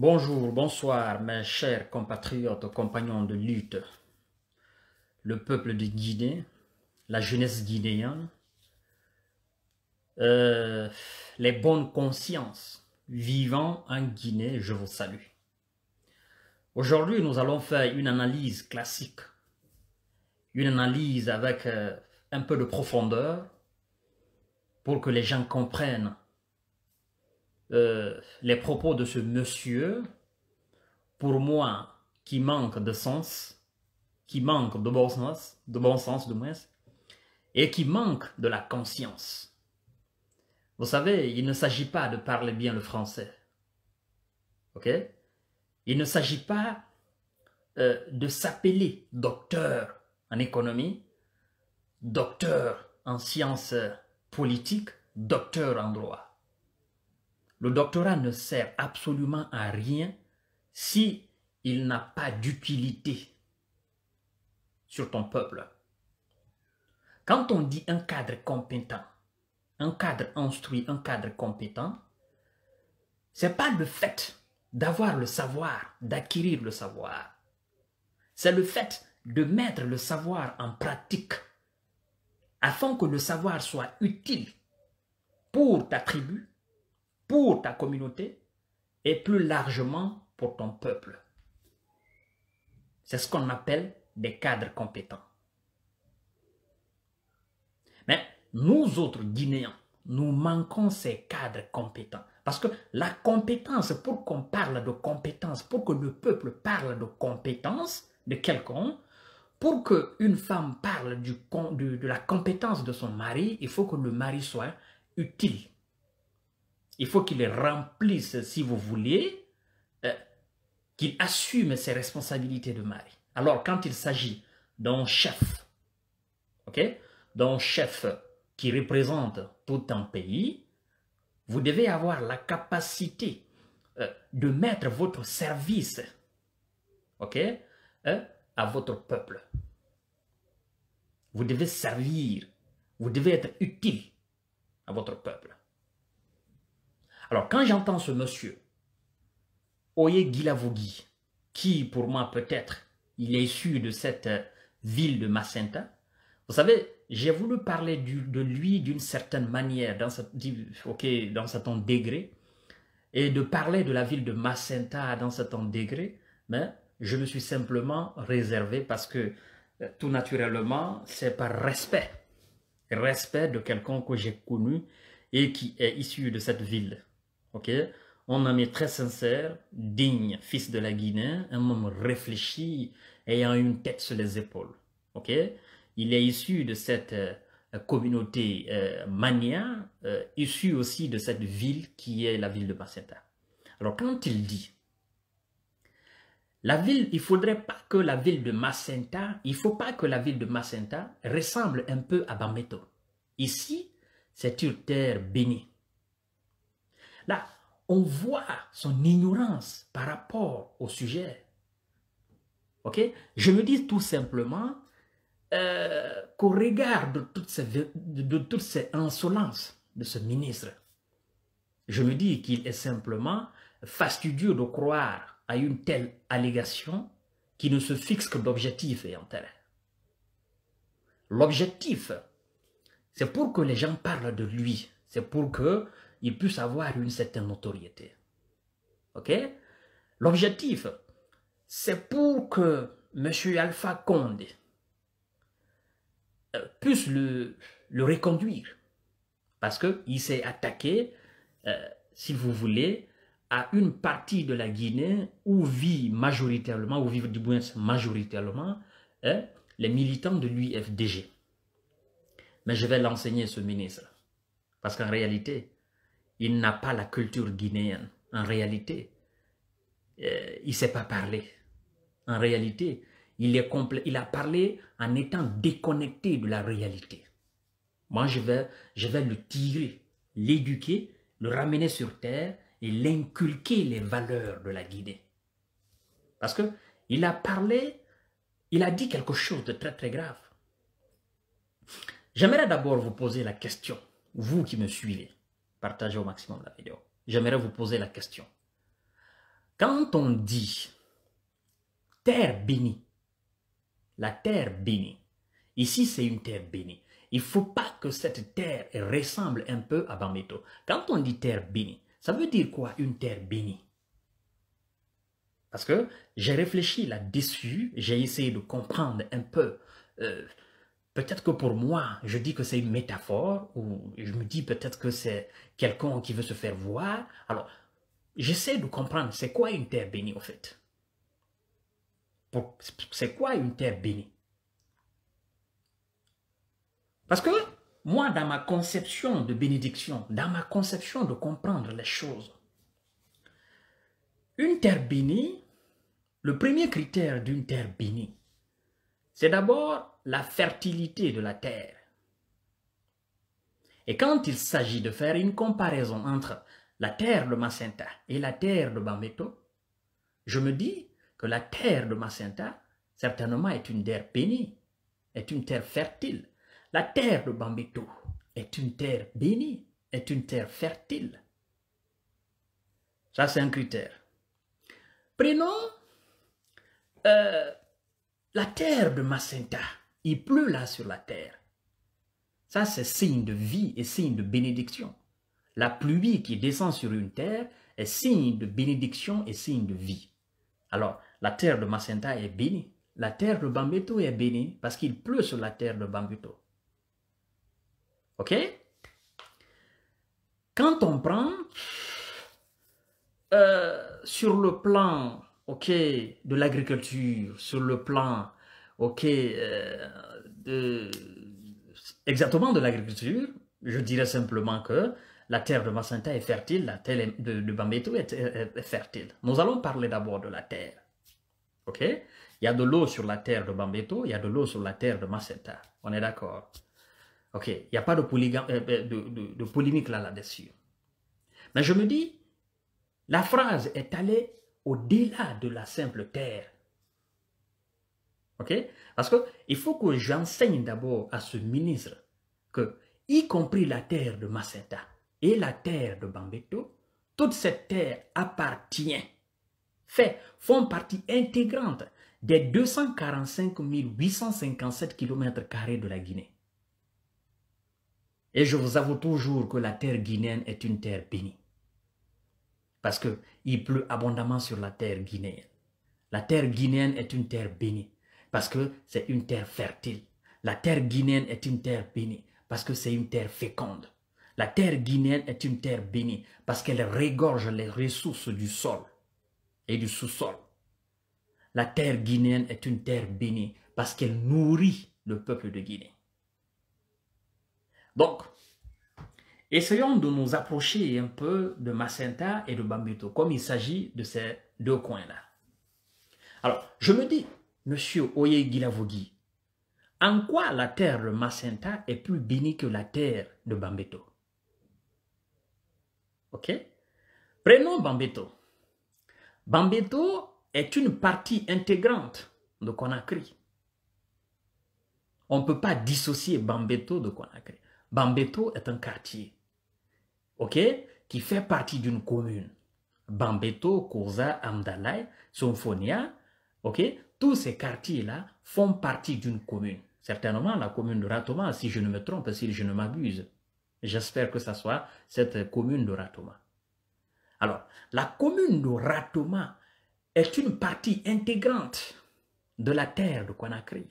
Bonjour, bonsoir mes chers compatriotes, compagnons de lutte, le peuple de Guinée, la jeunesse guinéenne, euh, les bonnes consciences vivant en Guinée, je vous salue. Aujourd'hui, nous allons faire une analyse classique, une analyse avec euh, un peu de profondeur pour que les gens comprennent euh, les propos de ce monsieur, pour moi, qui manque de sens, qui manque de bon sens, de bon sens du moins, et qui manque de la conscience. Vous savez, il ne s'agit pas de parler bien le français. OK Il ne s'agit pas euh, de s'appeler docteur en économie, docteur en sciences politiques, docteur en droit. Le doctorat ne sert absolument à rien si il n'a pas d'utilité sur ton peuple. Quand on dit un cadre compétent, un cadre instruit, un cadre compétent, c'est pas le fait d'avoir le savoir, d'acquérir le savoir. C'est le fait de mettre le savoir en pratique afin que le savoir soit utile pour ta tribu, pour ta communauté et plus largement pour ton peuple. C'est ce qu'on appelle des cadres compétents. Mais nous autres Guinéens, nous manquons ces cadres compétents. Parce que la compétence, pour qu'on parle de compétence, pour que le peuple parle de compétence de quelqu'un, pour qu'une femme parle de la compétence de son mari, il faut que le mari soit utile, il faut qu'il remplisse, si vous voulez, euh, qu'il assume ses responsabilités de mari. Alors, quand il s'agit d'un chef, d'un chef qui représente tout un pays, vous devez avoir la capacité euh, de mettre votre service, ok, euh, à votre peuple. Vous devez servir, vous devez être utile à votre peuple. Alors, quand j'entends ce monsieur, Oye Gilavogui, qui pour moi peut-être, il est issu de cette euh, ville de Massenta, vous savez, j'ai voulu parler de lui d'une certaine manière, dans, cette, okay, dans degré, et de parler de la ville de Massenta dans cet degré, mais je me suis simplement réservé parce que euh, tout naturellement, c'est par respect, respect de quelqu'un que j'ai connu et qui est issu de cette ville ok un ami très sincère, digne, fils de la Guinée, un homme réfléchi, ayant une tête sur les épaules. Il est issu de cette euh, communauté euh, mania, euh, issu aussi de cette ville qui est la ville de Massenta Alors quand il dit, la ville, il faudrait pas que la ville de Massenta il faut pas que la ville de Macenta ressemble un peu à Bameto. Ici, c'est une terre bénie. Là, on voit son ignorance par rapport au sujet. Ok Je me dis tout simplement euh, qu'au regard de toutes, ces, de, toutes ces insolences de ce ministre, je me dis qu'il est simplement fastidieux de croire à une telle allégation qui ne se fixe que d'objectifs et intérêts. L'objectif, c'est pour que les gens parlent de lui, c'est pour que il puisse avoir une certaine notoriété. OK L'objectif, c'est pour que M. Alpha Condé euh, puisse le, reconduire. Parce qu'il s'est attaqué, euh, si vous voulez, à une partie de la Guinée où vit majoritairement, où vivent du moins majoritairement, hein, les militants de l'UFDG. Mais je vais l'enseigner ce ministre. Parce qu'en réalité, il n'a pas la culture guinéenne. En réalité, euh, il ne sait pas parler. En réalité, il, est il a parlé en étant déconnecté de la réalité. Moi, je vais, je vais le tirer, l'éduquer, le ramener sur terre et l'inculquer les valeurs de la Guinée. Parce que il a parlé, il a dit quelque chose de très très grave. J'aimerais d'abord vous poser la question, vous qui me suivez partagez au maximum la vidéo. J'aimerais vous poser la question. Quand on dit terre bénie, la terre bénie, ici c'est une terre bénie. Il ne faut pas que cette terre ressemble un peu à Bameto. Quand on dit terre bénie, ça veut dire quoi une terre bénie Parce que j'ai réfléchi là-dessus, j'ai essayé de comprendre un peu euh, Peut-être que pour moi, je dis que c'est une métaphore, ou je me dis peut-être que c'est quelqu'un qui veut se faire voir. Alors, j'essaie de comprendre c'est quoi une terre bénie en fait. C'est quoi une terre bénie Parce que moi, dans ma conception de bénédiction, dans ma conception de comprendre les choses, une terre bénie, le premier critère d'une terre bénie, c'est d'abord la fertilité de la terre. Et quand il s'agit de faire une comparaison entre la terre de Macenta et la terre de Bambeto, je me dis que la terre de Macenta certainement est une terre bénie, est une terre fertile. La terre de Bambeto est une terre bénie, est une terre fertile. Ça, c'est un critère. Prenons euh, la terre de Massenta, il pleut là sur la terre. Ça, c'est signe de vie et signe de bénédiction. La pluie qui descend sur une terre est signe de bénédiction et signe de vie. Alors, la terre de Massenta est bénie. La terre de Bambeto est bénie parce qu'il pleut sur la terre de Bambeto. OK Quand on prend euh, sur le plan ok, de l'agriculture, sur le plan, ok, euh, de, exactement de l'agriculture, je dirais simplement que la terre de Massenta est fertile, la terre de, Bambeto est, fertile. Nous allons parler d'abord de la terre. OK Il y a de l'eau sur la terre de Bambeto, il y a de l'eau sur la terre de Massenta. On est d'accord OK, il n'y a pas de, euh, euh, polémique là-dessus. Mais je me dis, la phrase est allée au-delà de la simple terre. OK Parce qu'il faut que j'enseigne d'abord à ce ministre que, y compris la terre de Maceta et la terre de Bambeto, toute cette terre appartient, fait, font partie intégrante des 245 857 km de la Guinée. Et je vous avoue toujours que la terre guinéenne est une terre bénie. Parce qu'il pleut abondamment sur la terre guinéenne. La terre guinéenne est une terre bénie parce que c'est une terre fertile. La terre guinéenne est une terre bénie parce que c'est une terre féconde. La terre guinéenne est une terre bénie parce qu'elle régorge les ressources du sol et du sous-sol. La terre guinéenne est une terre bénie parce qu'elle nourrit le peuple de Guinée. Donc, Essayons de nous approcher un peu de Macenta et de bambeto comme il s'agit de ces deux coins-là. Alors, je me dis, monsieur Oye Gilavogi, en quoi la terre de Macenta est plus bénie que la terre de Bambeto Ok Prenons Bambeto. Bambeto est une partie intégrante de Conakry. On ne peut pas dissocier Bambeto de Conakry. Bambeto est un quartier ok, qui fait partie d'une commune. Bambeto, Kouza, Amdalai, Sonfonia, ok, tous ces quartiers-là font partie d'une commune. Certainement la commune de Ratoma, si je ne me trompe, si je ne m'abuse. J'espère que ce soit cette commune de Ratoma. Alors, la commune de Ratoma est une partie intégrante de la terre de Conakry.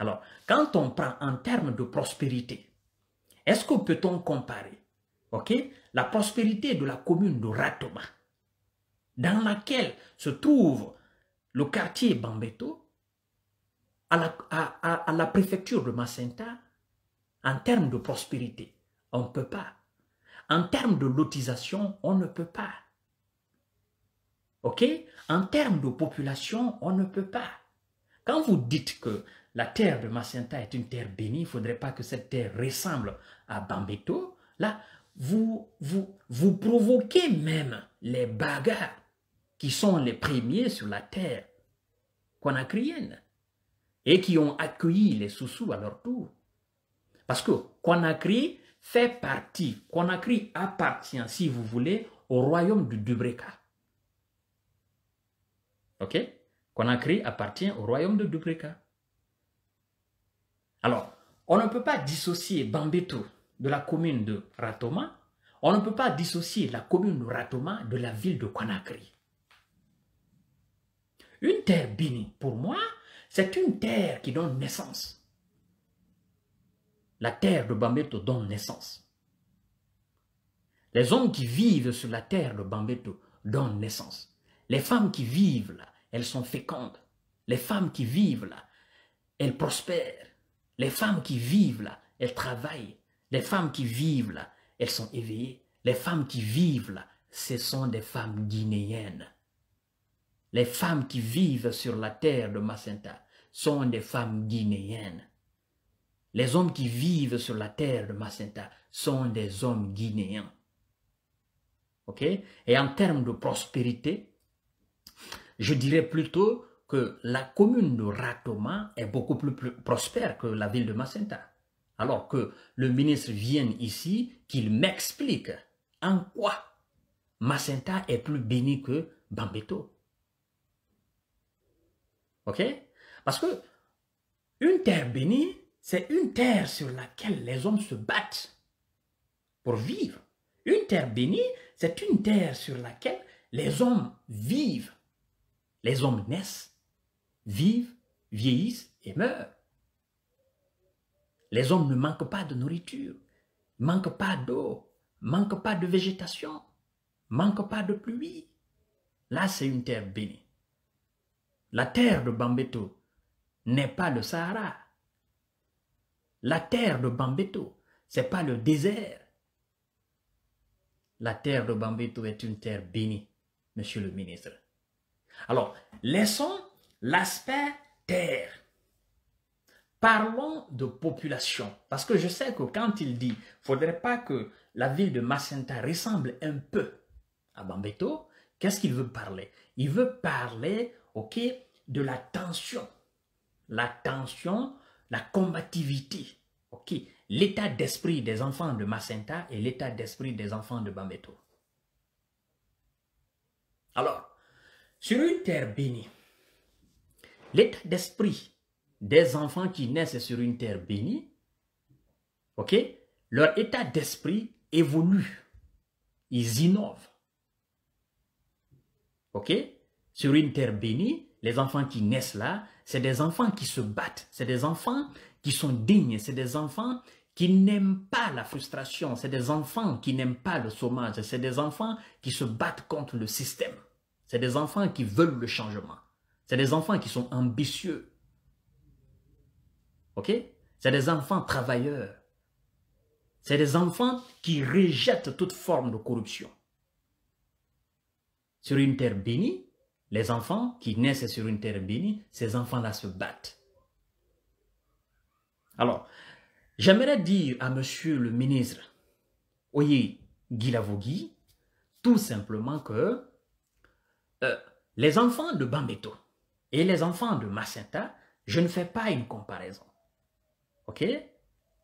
Alors, quand on prend en termes de prospérité, est-ce que peut-on comparer ok, la prospérité de la commune de Ratoma, dans laquelle se trouve le quartier Bambeto, à la, préfecture de Massenta, en termes de prospérité, on ne peut pas. En termes de lotisation, on ne peut pas. OK En termes de population, on ne peut pas. Quand vous dites que la terre de Massenta est une terre bénie, il ne faudrait pas que cette terre ressemble à Bambeto. Là, vous, vous, vous provoquez même les bagarres qui sont les premiers sur la terre conakrienne et qui ont accueilli les Soussous à leur tour. Parce que Conakry fait partie, Conakry appartient, si vous voulez, au royaume de Dubreka. Ok Conakry appartient au royaume de Dubreka. Alors, on ne peut pas dissocier Bambeto de la commune de Ratoma. On ne peut pas dissocier la commune de Ratoma de la ville de Conakry. Une terre bini pour moi, c'est une terre qui donne naissance. La terre de Bambeto donne naissance. Les hommes qui vivent sur la terre de Bambeto donnent naissance. Les femmes qui vivent là, elles sont fécondes. Les femmes qui vivent là, elles prospèrent. Les femmes qui vivent là, elles travaillent. Les femmes qui vivent là, elles sont éveillées. Les femmes qui vivent là, ce sont des femmes guinéennes. Les femmes qui vivent sur la terre de Massenta sont des femmes guinéennes. Les hommes qui vivent sur la terre de Massenta sont des hommes guinéens. OK Et en termes de prospérité, je dirais plutôt que la commune de Ratoma est beaucoup plus, prospère que la ville de Macenta. Alors que le ministre vienne ici, qu'il m'explique en quoi Macenta est plus béni que Bambeto. OK Parce que une terre bénie, c'est une terre sur laquelle les hommes se battent pour vivre. Une terre bénie, c'est une terre sur laquelle les hommes vivent, les hommes naissent, vivent, vieillissent et meurent. Les hommes ne manquent pas de nourriture, manquent pas d'eau, manquent pas de végétation, manquent pas de pluie. Là, c'est une terre bénie. La terre de Bambeto n'est pas le Sahara. La terre de Bambeto, c'est pas le désert. La terre de Bambeto est une terre bénie, monsieur le ministre. Alors, laissons L'aspect terre. Parlons de population, parce que je sais que quand il dit, faudrait pas que la ville de Macenta ressemble un peu à Bambeto, qu'est-ce qu'il veut parler Il veut parler, ok, de la tension, la tension, la combativité, ok, l'état d'esprit des enfants de Macenta et l'état d'esprit des enfants de Bambeto. Alors, sur une terre bénie, l'état d'esprit des enfants qui naissent sur une terre bénie, ok, leur état d'esprit évolue. Ils innovent. Ok Sur une terre bénie, les enfants qui naissent là, c'est des enfants qui se battent, c'est des enfants qui sont dignes, c'est des enfants qui n'aiment pas la frustration, c'est des enfants qui n'aiment pas le chômage, c'est des enfants qui se battent contre le système, c'est des enfants qui veulent le changement. C'est des enfants qui sont ambitieux. OK C'est des enfants travailleurs. C'est des enfants qui rejettent toute forme de corruption. Sur une terre bénie, les enfants qui naissent sur une terre bénie, ces enfants-là se battent. Alors, j'aimerais dire à monsieur le ministre, Oye Guilavogui, tout simplement que euh, les enfants de Bambeto, et les enfants de Macenta, je ne fais pas une comparaison. OK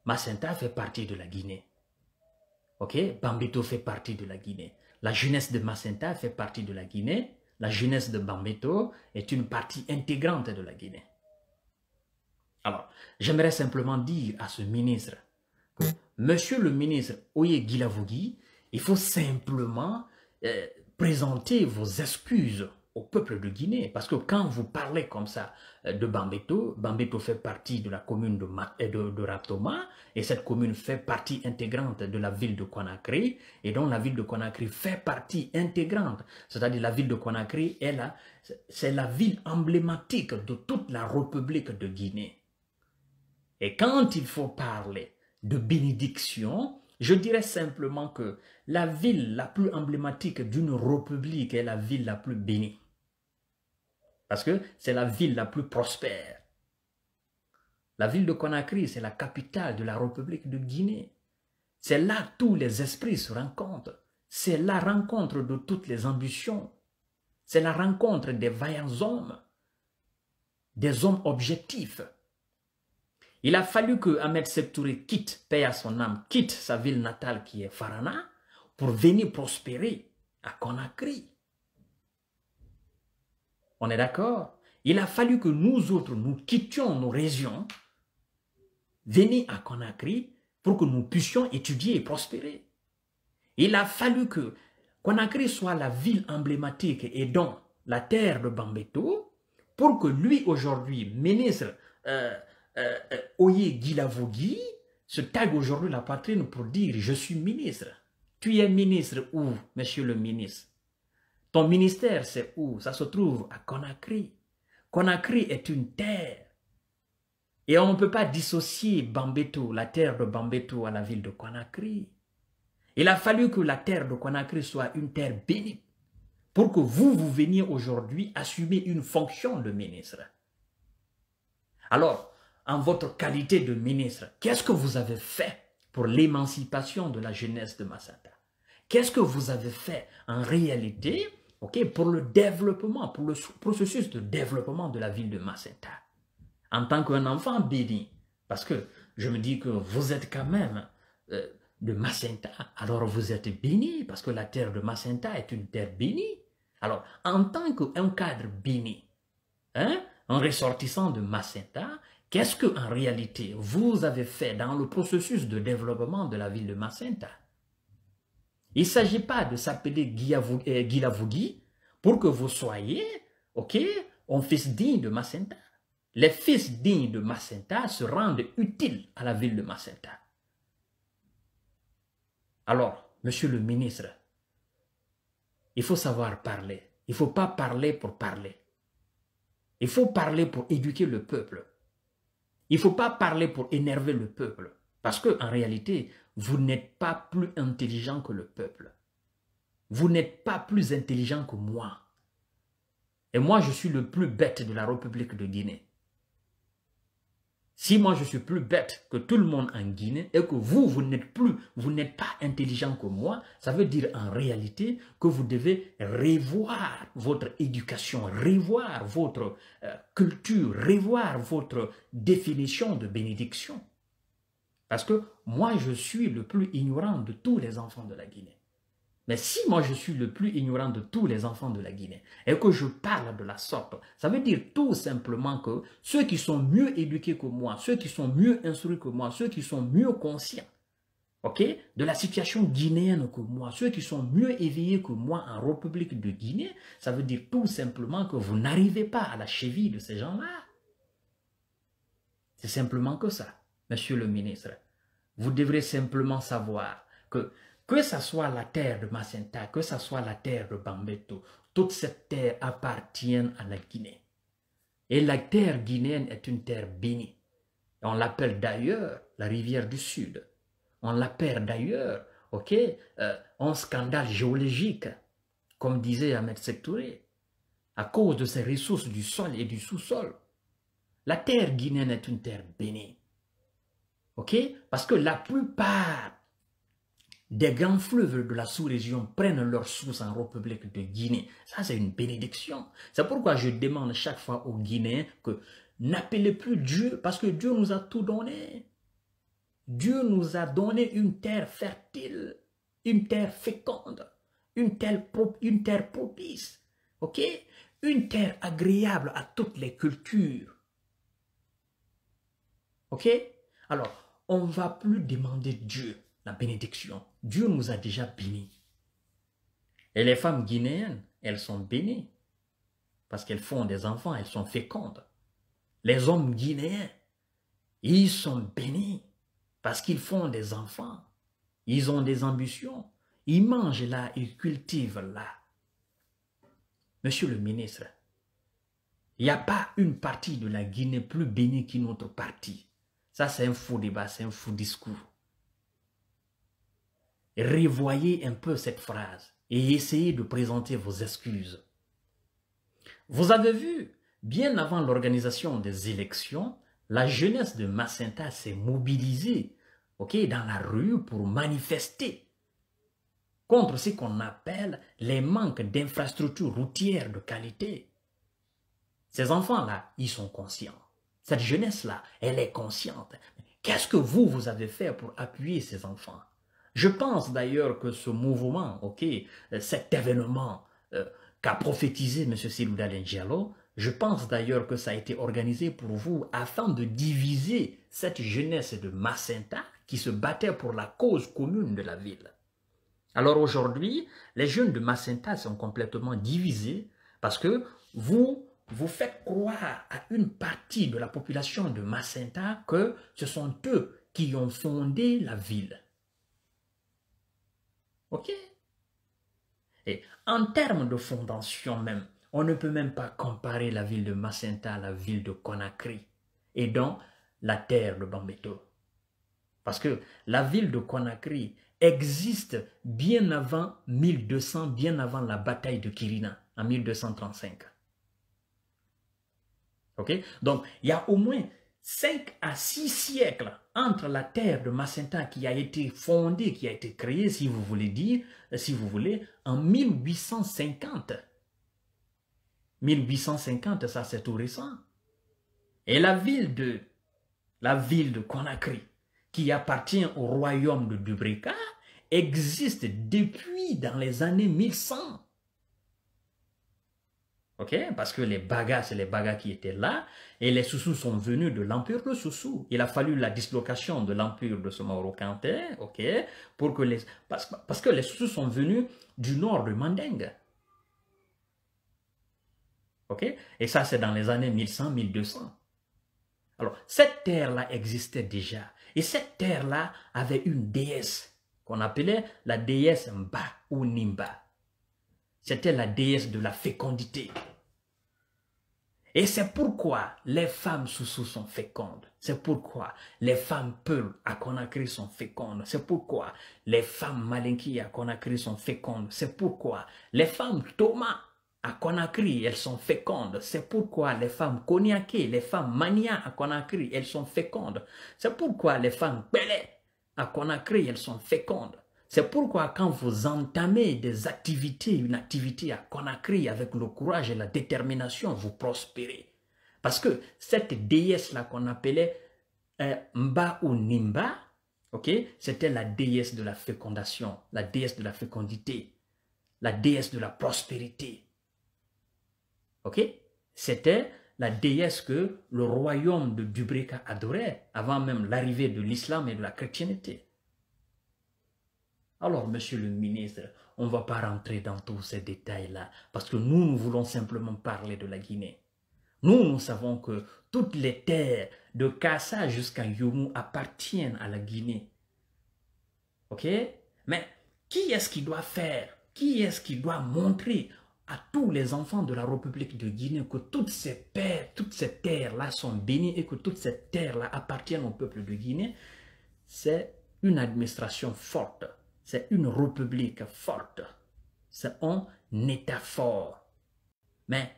Macenta fait partie de la Guinée. OK Bambito fait partie de la Guinée. La jeunesse de Macenta fait partie de la Guinée. La jeunesse de Bambito est une partie intégrante de la Guinée. Alors, j'aimerais simplement dire à ce ministre que, monsieur le ministre Oye gilavougi, il faut simplement euh, présenter vos excuses au peuple de Guinée. Parce que quand vous parlez comme ça euh, de Bambeto, Bambeto fait partie de la commune de, euh, de, de et cette commune fait partie intégrante de la ville de Conakry, et donc la ville de Conakry fait partie intégrante, c'est-à-dire la ville de Conakry, c'est la ville emblématique de toute la République de Guinée. Et quand il faut parler de bénédiction, je dirais simplement que la ville la plus emblématique d'une république est la ville la plus bénie. Parce que c'est la ville la plus prospère. La ville de Conakry, c'est la capitale de la République de Guinée. C'est là tous les esprits se rencontrent. C'est la rencontre de toutes les ambitions. C'est la rencontre des vaillants hommes, des hommes objectifs. Il a fallu que Ahmed Septouré quitte, paye à son âme, quitte sa ville natale qui est Farana pour venir prospérer à Conakry. On est d'accord Il a fallu que nous autres, nous quittions nos régions, venir à Conakry pour que nous puissions étudier et prospérer. Il a fallu que Conakry soit la ville emblématique et donc la terre de Bambeto pour que lui, aujourd'hui, ministre euh, euh, euh, Oye Gilavogui, se tague aujourd'hui la poitrine pour dire « Je suis ministre ». Tu es ministre ou monsieur le ministre ton ministère, c'est où Ça se trouve à Conakry. Conakry est une terre. Et on ne peut pas dissocier Bambeto, la terre de Bambeto, à la ville de Conakry. Il a fallu que la terre de Conakry soit une terre bénie pour que vous, vous veniez aujourd'hui assumer une fonction de ministre. Alors, en votre qualité de ministre, qu'est-ce que vous avez fait pour l'émancipation de la jeunesse de Massata Qu'est-ce que vous avez fait en réalité pour le développement, pour le processus de développement de la ville de Macenta. En tant qu'un enfant béni, parce que je me dis que vous êtes quand même euh, de Macenta, alors vous êtes béni, parce que la terre de Macenta est une terre bénie. Alors, en tant qu'un cadre béni, hein, un ressortissant de Macenta, qu'est-ce que en réalité vous avez fait dans le processus de développement de la ville de Macenta il ne s'agit pas de s'appeler Guilavougi euh, pour que vous soyez, ok, un fils digne de Massenta. Les fils dignes de Massenta se rendent utiles à la ville de Massenta. Alors, monsieur le ministre, il faut savoir parler. Il ne faut pas parler pour parler. Il faut parler pour éduquer le peuple. Il ne faut pas parler pour énerver le peuple. Parce que en réalité, vous n'êtes pas plus intelligent que le peuple. Vous n'êtes pas plus intelligent que moi. Et moi, je suis le plus bête de la République de Guinée. Si moi, je suis plus bête que tout le monde en Guinée et que vous, vous n'êtes plus, vous n'êtes pas intelligent que moi, ça veut dire en réalité que vous devez revoir votre éducation, revoir votre euh, culture, revoir votre définition de bénédiction. Parce que moi, je suis le plus ignorant de tous les enfants de la Guinée. Mais si moi, je suis le plus ignorant de tous les enfants de la Guinée et que je parle de la sorte, ça veut dire tout simplement que ceux qui sont mieux éduqués que moi, ceux qui sont mieux instruits que moi, ceux qui sont mieux conscients ok, de la situation guinéenne que moi, ceux qui sont mieux éveillés que moi en République de Guinée, ça veut dire tout simplement que vous n'arrivez pas à la cheville de ces gens-là. C'est simplement que ça. Monsieur le ministre, vous devrez simplement savoir que que ce soit la terre de Macenta, que ce soit la terre de Bambeto, toute cette terre appartient à la Guinée. Et la terre guinéenne est une terre bénie. On l'appelle d'ailleurs la rivière du Sud. On l'appelle d'ailleurs, ok, en euh, scandale géologique, comme disait Ahmed Sektouré, à cause de ses ressources du sol et du sous-sol. La terre guinéenne est une terre bénie. Parce que la plupart des grands fleuves de la sous-région prennent leur source en République de Guinée. Ça, c'est une bénédiction. C'est pourquoi je demande chaque fois aux Guinéens que n'appelez plus Dieu parce que Dieu nous a tout donné. Dieu nous a donné une terre fertile, une terre féconde, une terre, une terre propice, ok Une terre agréable à toutes les cultures. Ok Alors, on ne va plus demander Dieu la bénédiction. Dieu nous a déjà bénis. Et les femmes guinéennes, elles sont bénies parce qu'elles font des enfants, elles sont fécondes. Les hommes guinéens, ils sont bénis parce qu'ils font des enfants. Ils ont des ambitions. Ils mangent là, ils cultivent là. Monsieur le ministre, il n'y a pas une partie de la Guinée plus bénie qu'une autre partie. Ça, c'est un faux débat, c'est un faux discours. Revoyez un peu cette phrase et essayez de présenter vos excuses. Vous avez vu, bien avant l'organisation des élections, la jeunesse de Macenta s'est mobilisée ok, dans la rue pour manifester contre ce qu'on appelle les manques d'infrastructures routières de qualité. Ces enfants-là, ils sont conscients. Cette jeunesse-là, elle est consciente. Qu'est-ce que vous, vous avez fait pour appuyer ces enfants Je pense d'ailleurs que ce mouvement, euh, cet événement euh, qu'a prophétisé M. Silouda Diallo, je pense d'ailleurs que ça a été organisé pour vous afin de diviser cette jeunesse de Macenta qui se battait pour la cause commune de la ville. Alors aujourd'hui, les jeunes de Macenta sont complètement divisés parce que vous vous faites croire à une partie de la population de Macenta que ce sont eux qui ont fondé la ville. OK Et en termes de fondation même, on ne peut même pas comparer la ville de Macenta à la ville de Conakry et donc la terre de Bambeto. Parce que la ville de Conakry existe bien avant 1200, bien avant la bataille de Kirina en 1235. Donc, il y a au moins 5 à 6 siècles entre la terre de Macenta qui a été fondée, qui a été créée, si vous voulez dire, euh, si vous voulez, en 1850. 1850, ça c'est tout récent. Et la ville de la ville de Conakry, qui appartient au royaume de Dubrika, existe depuis dans les années 1100. Parce que les bagas, c'est les bagas qui étaient là, et les Soussous sont venus de l'empire de Soussous. Il a fallu la dislocation de l'empire de ce Kanté, ok pour que les, parce, que les Soussous sont venus du nord de Mandingue. ok Et ça, c'est dans les années 1100-1200. Alors, cette terre-là existait déjà. Et cette terre-là avait une déesse qu'on appelait la déesse Mba ou Nimba. C'était la déesse de la fécondité. Et c'est pourquoi les femmes sous sont fécondes. C'est pourquoi les femmes Peul à Conakry sont fécondes. C'est pourquoi les femmes Malinki à Conakry sont fécondes. C'est pourquoi les femmes Thomas à Conakry, elles sont fécondes. C'est pourquoi les femmes Koniaké, les femmes Mania à Conakry, elles sont fécondes. C'est pourquoi les femmes belées à Conakry, elles sont fécondes. C'est pourquoi quand vous entamez des activités, une activité à Conakry avec le courage et la détermination, vous prospérez. Parce que cette déesse-là qu'on appelait euh, Mba ou Nimba, c'était la déesse de la fécondation, la déesse de la fécondité, la déesse de la prospérité. C'était la déesse que le royaume de Dubreka adorait avant même l'arrivée de l'islam et de la chrétienté. Alors, monsieur le ministre, on ne va pas rentrer dans tous ces détails-là, parce que nous, nous voulons simplement parler de la Guinée. Nous, nous savons que toutes les terres de Kassa jusqu'à Yomou appartiennent à la Guinée. OK Mais qui est-ce qui doit faire Qui est-ce qui doit montrer à tous les enfants de la République de Guinée que toutes ces terres, toutes ces terres-là sont bénies et que toutes ces terres-là appartiennent au peuple de Guinée C'est une administration forte c'est une république forte. C'est un État fort. Mais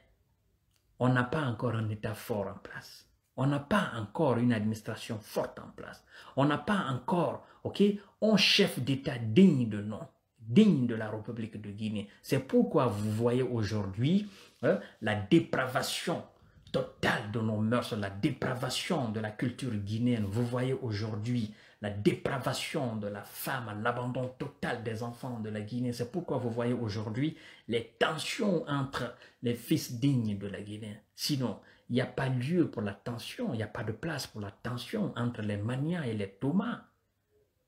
on n'a pas encore un État fort en place. On n'a pas encore une administration forte en place. On n'a pas encore, ok, un chef d'État digne de nom, digne de la République de Guinée. C'est pourquoi vous voyez aujourd'hui hein, la dépravation Total de nos mœurs, la dépravation de la culture guinéenne. Vous voyez aujourd'hui la dépravation de la femme, l'abandon total des enfants de la Guinée. C'est pourquoi vous voyez aujourd'hui les tensions entre les fils dignes de la Guinée. Sinon, il n'y a pas lieu pour la tension, il n'y a pas de place pour la tension entre les Mania et les Thomas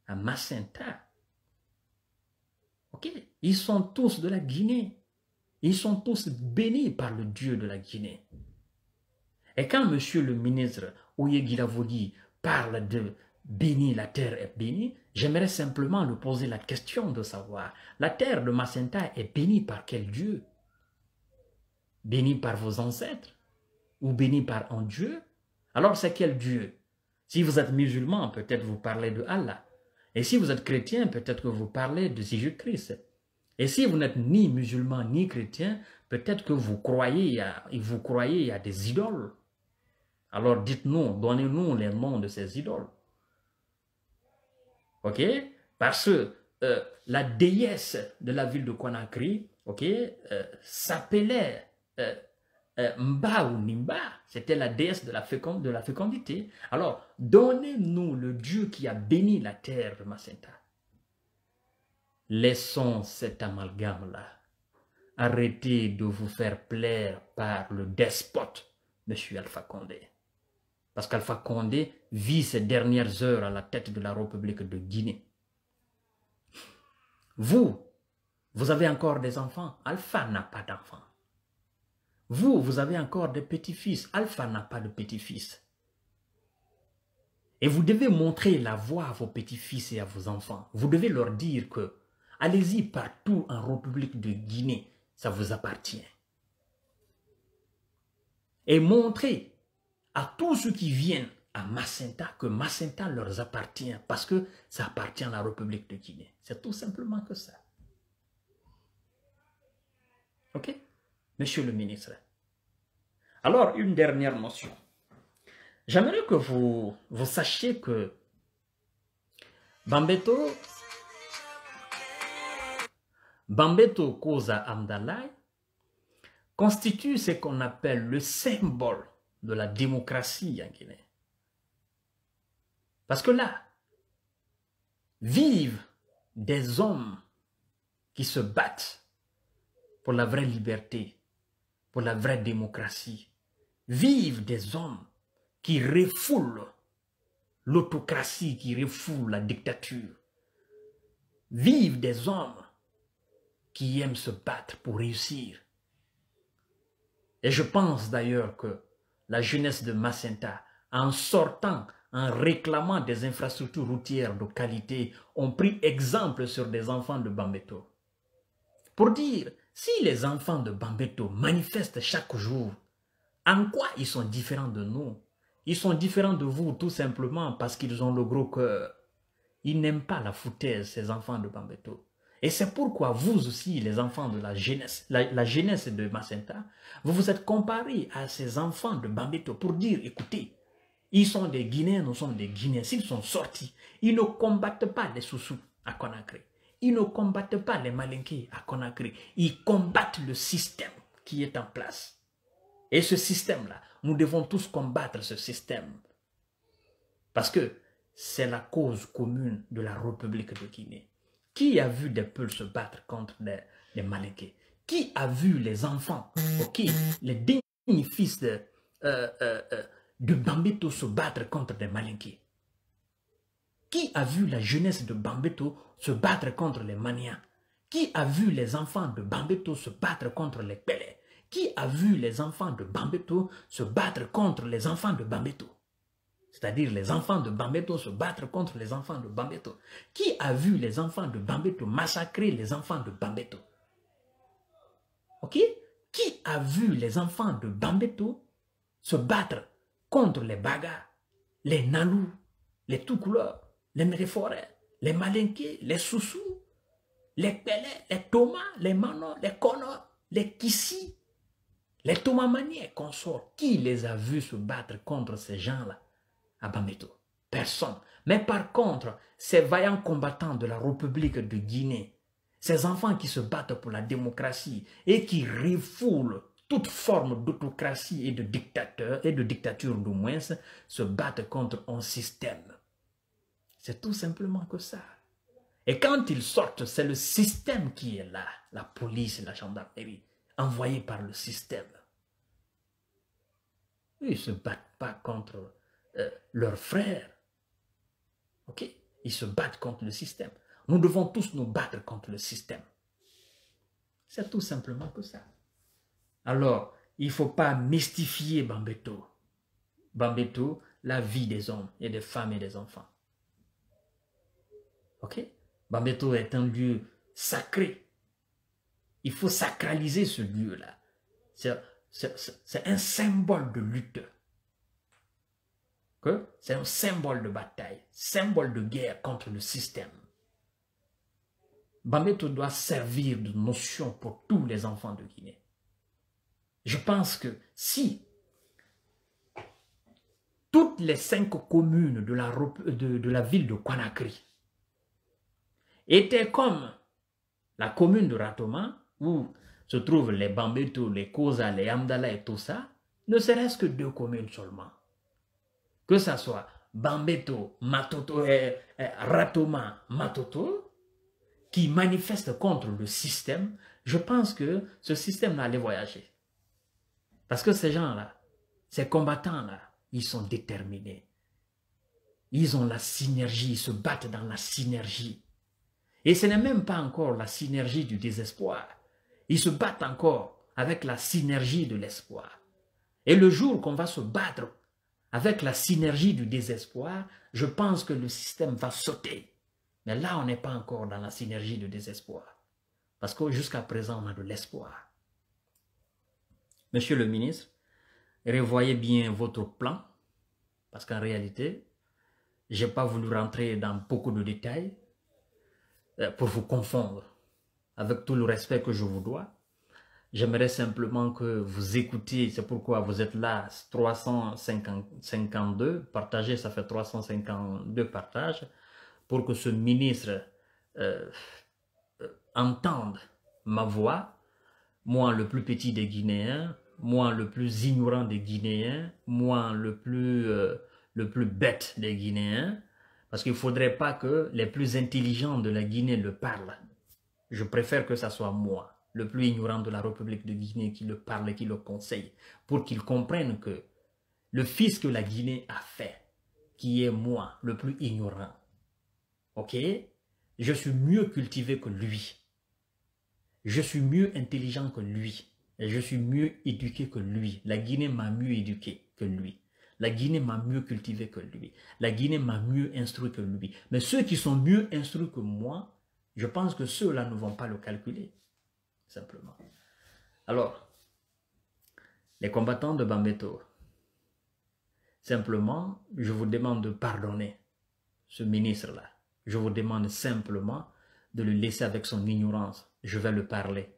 à Massinta. Ok Ils sont tous de la Guinée. Ils sont tous bénis par le Dieu de la Guinée. Et quand monsieur le ministre Oyegilavogui parle de béni, la terre est bénie, j'aimerais simplement lui poser la question de savoir, la terre de Macenta est bénie par quel Dieu Bénie par vos ancêtres Ou bénie par un Dieu Alors c'est quel Dieu Si vous êtes musulman, peut-être vous parlez de Allah. Et si vous êtes chrétien, peut-être que vous parlez de Jésus-Christ. Et si vous n'êtes ni musulman ni chrétien, peut-être que vous croyez à, vous croyez à des idoles. Alors dites-nous, donnez-nous les noms de ces idoles. OK Parce que euh, la déesse de la ville de Conakry, OK, euh, s'appelait euh, Mba ou Nimba. C'était la déesse de la, fécondité. Alors, donnez-nous le Dieu qui a béni la terre de Massinta. Laissons cet amalgame-là. Arrêtez de vous faire plaire par le despote, M. Alpha Condé. Parce qu'Alpha Condé vit ses dernières heures à la tête de la République de Guinée. Vous, vous avez encore des enfants. Alpha n'a pas d'enfants. Vous, vous avez encore des petits-fils. Alpha n'a pas de petits-fils. Et vous devez montrer la voie à vos petits-fils et à vos enfants. Vous devez leur dire que allez-y partout en République de Guinée, ça vous appartient. Et montrez à tous ceux qui viennent à Macenta que Macenta leur appartient parce que ça appartient à la République de Guinée. C'est tout simplement que ça. OK Monsieur le ministre. Alors, une dernière notion. J'aimerais que vous, vous sachiez que Bambeto, Bambeto Kosa Amdalai constitue ce qu'on appelle le symbole de la démocratie en Guinée. Parce que là, vivent des hommes qui se battent pour la vraie liberté, pour la vraie démocratie. Vivent des hommes qui refoulent l'autocratie, qui refoulent la dictature. Vivent des hommes qui aiment se battre pour réussir. Et je pense d'ailleurs que la jeunesse de Macenta, en sortant, en réclamant des infrastructures routières de qualité, ont pris exemple sur des enfants de Bambeto. Pour dire, si les enfants de Bambeto manifestent chaque jour, en quoi ils sont différents de nous Ils sont différents de vous tout simplement parce qu'ils ont le gros cœur. Ils n'aiment pas la foutaise, ces enfants de Bambeto. Et c'est pourquoi vous aussi, les enfants de la jeunesse, la, jeunesse de Macenta, vous vous êtes comparés à ces enfants de Bambito pour dire, écoutez, ils sont des Guinéens, nous sommes des Guinéens. S'ils sont sortis, ils ne combattent pas les Soussous à Conakry. Ils ne combattent pas les Malinqués à Conakry. Ils combattent le système qui est en place. Et ce système-là, nous devons tous combattre ce système. Parce que c'est la cause commune de la République de Guinée. Qui a vu des peuples se battre contre des, malinqués? Qui a vu les enfants, qui les dignes fils de, euh, euh, euh se battre contre des Malinqués? Qui a vu la jeunesse de Bambeto se battre contre les maniens? Qui a vu les enfants de Bambeto se battre contre les Pélés Qui a vu les enfants de Bambeto se battre contre les enfants de Bambeto c'est-à-dire les enfants de Bambeto se battre contre les enfants de Bambeto. Qui a vu les enfants de Bambeto massacrer les enfants de Bambeto Ok Qui a vu les enfants de Bambeto se battre contre les bagas, les nalous, les tout les méréforets, les malinqués, les soussous, les Pelés, les thomas, les manos, les Kono, les kissis, les thomas qu'on consorts Qui les a vus se battre contre ces gens-là à Personne. Mais par contre, ces vaillants combattants de la République de Guinée, ces enfants qui se battent pour la démocratie et qui refoulent toute forme d'autocratie et de dictateur et de dictature du moins se battent contre un système. C'est tout simplement que ça. Et quand ils sortent, c'est le système qui est là, la police la gendarmerie, envoyée par le système. Ils ne se battent pas contre euh, leurs frères. Ok Ils se battent contre le système. Nous devons tous nous battre contre le système. C'est tout simplement que ça. Alors, il ne faut pas mystifier Bambeto. Bambeto, la vie des hommes et des femmes et des enfants. Ok Bambeto est un lieu sacré. Il faut sacraliser ce lieu-là. C'est un symbole de lutte que c'est un symbole de bataille, symbole de guerre contre le système. Bambeto doit servir de notion pour tous les enfants de Guinée. Je pense que si toutes les cinq communes de la, ville de Conakry étaient comme la commune de Ratoma, où se trouvent les Bambeto, les Koza, les Amdala et tout ça, ne serait-ce que deux communes seulement que ça soit Bambeto, Matoto, eh, eh, Ratoma, Matoto, qui manifestent contre le système, je pense que ce système-là allait voyager. Parce que ces gens-là, ces combattants-là, ils sont déterminés. Ils ont la synergie, ils se battent dans la synergie. Et ce n'est même pas encore la synergie du désespoir. Ils se battent encore avec la synergie de l'espoir. Et le jour qu'on va se battre avec la synergie du désespoir, je pense que le système va sauter. Mais là, on n'est pas encore dans la synergie du désespoir. Parce que jusqu'à présent, on a de l'espoir. Monsieur le ministre, revoyez bien votre plan. Parce qu'en réalité, je n'ai pas voulu rentrer dans beaucoup de détails euh, pour vous confondre avec tout le respect que je vous dois. J'aimerais simplement que vous écoutiez, c'est pourquoi vous êtes là, 352, partagez, ça fait 352 partages, pour que ce ministre euh, euh, entende ma voix, moi le plus petit des Guinéens, moi le plus ignorant des Guinéens, moi le plus, euh, le plus bête des Guinéens, parce qu'il ne faudrait pas que les plus intelligents de la Guinée le parlent. Je préfère que ça soit moi le plus ignorant de la République de Guinée qui le parle, et qui le conseille, pour qu'il comprenne que le fils que la Guinée a fait, qui est moi, le plus ignorant, ok, je suis mieux cultivé que lui, je suis mieux intelligent que lui, et je suis mieux éduqué que lui, la Guinée m'a mieux éduqué que lui. La Guinée m'a mieux cultivé que lui. La Guinée m'a mieux instruit que lui. Mais ceux qui sont mieux instruits que moi, je pense que ceux-là ne vont pas le calculer simplement. Alors, les combattants de Bambeto, simplement, je vous demande de pardonner ce ministre-là. Je vous demande simplement de le laisser avec son ignorance. Je vais le parler.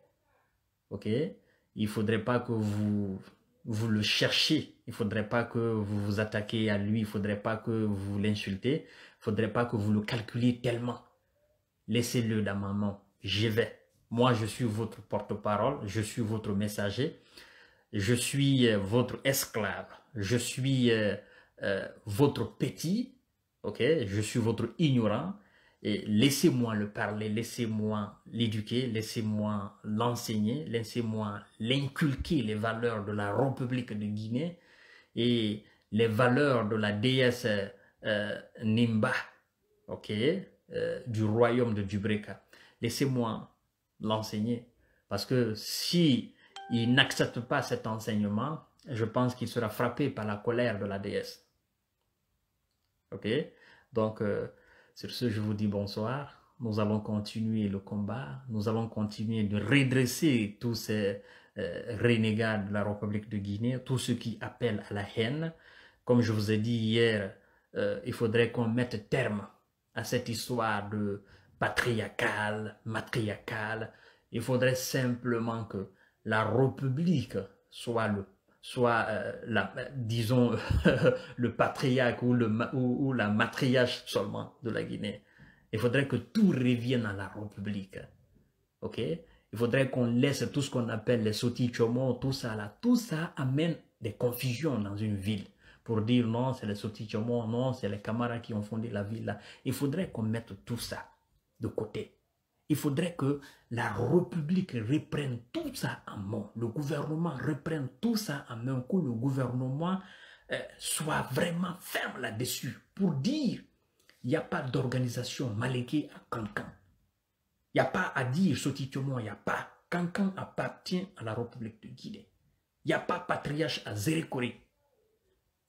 OK Il ne faudrait pas que vous, vous le cherchiez. Il ne faudrait pas que vous vous attaquiez à lui. Il ne faudrait pas que vous l'insultez. Il ne faudrait pas que vous le calculiez tellement. Laissez-le dans ma main. J'y vais. Moi, je suis votre porte-parole, je suis votre messager, je suis euh, votre esclave, je suis euh, euh, votre petit, ok, je suis votre ignorant. Et laissez-moi le parler, laissez-moi l'éduquer, laissez-moi l'enseigner, laissez-moi l'inculquer les valeurs de la République de Guinée et les valeurs de la déesse Nimba, ok, du royaume de Dubreka. Laissez-moi l'enseigner. Parce que si il n'accepte pas cet enseignement, je pense qu'il sera frappé par la colère de la déesse. Ok Donc, euh, sur ce, je vous dis bonsoir. Nous allons continuer le combat. Nous allons continuer de redresser tous ces euh, renégats de la République de Guinée, tous ceux qui appellent à la haine. Comme je vous ai dit hier, euh, il faudrait qu'on mette terme à cette histoire de patriarcal, matriarcal, Il faudrait simplement que la République soit le soit euh, la, euh, disons le patriarche ou, le, ou, la matriarche seulement de la Guinée. Il faudrait que tout revienne à la République. OK Il faudrait qu'on laisse tout ce qu'on appelle les sotichomons, tout ça là, tout ça amène des confusions dans une ville pour dire non, c'est les sotichomons, non, c'est les camarades qui ont fondé la ville là. Il faudrait qu'on mette tout ça de côté. Il faudrait que la République reprenne tout ça en main, le gouvernement reprenne tout ça en main, que le gouvernement euh, soit vraiment ferme là-dessus pour dire il n'y a pas d'organisation maléquée à Cancan. Il n'y a pas à dire moi il n'y a pas. Cancan appartient à la République de Guinée. Il n'y a pas patriarche à Zéré-Corée.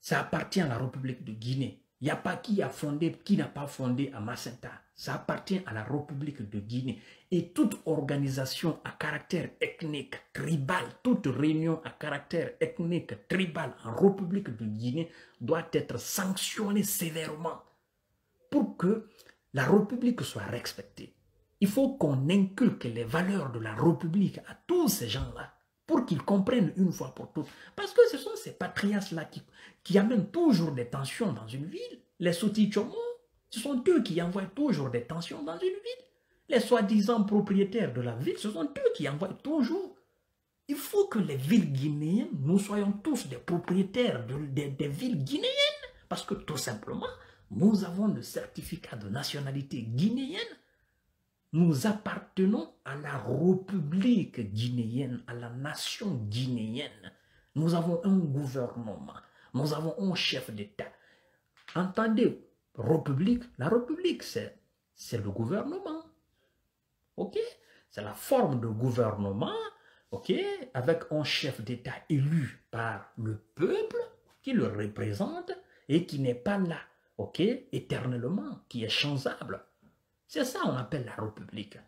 Ça appartient à la République de Guinée. Il n'y a pas qui a fondé, qui n'a pas fondé à Massenta. Ça appartient à la République de Guinée. Et toute organisation à caractère ethnique, tribal, toute réunion à caractère ethnique, tribal en République de Guinée doit être sanctionnée sévèrement pour que la République soit respectée. Il faut qu'on inculque les valeurs de la République à tous ces gens-là pour qu'ils comprennent une fois pour toutes. Parce que ce sont ces patriarches-là qui, amènent toujours des tensions dans une ville. Les monde ce sont eux qui envoient toujours des tensions dans une ville. Les soi-disant propriétaires de la ville, ce sont eux qui envoient toujours. Il faut que les villes guinéennes, nous soyons tous des propriétaires de, des villes guinéennes. Parce que tout simplement, nous avons le certificat de nationalité guinéenne. Nous appartenons à la République guinéenne, à la nation guinéenne. Nous avons un gouvernement. Nous avons un chef d'État. Entendez, la République, c'est le gouvernement. OK C'est la forme de gouvernement, OK Avec un chef d'État élu par le peuple qui le représente et qui n'est pas là, OK Éternellement, qui est changeable. C'est ça on appelle la République.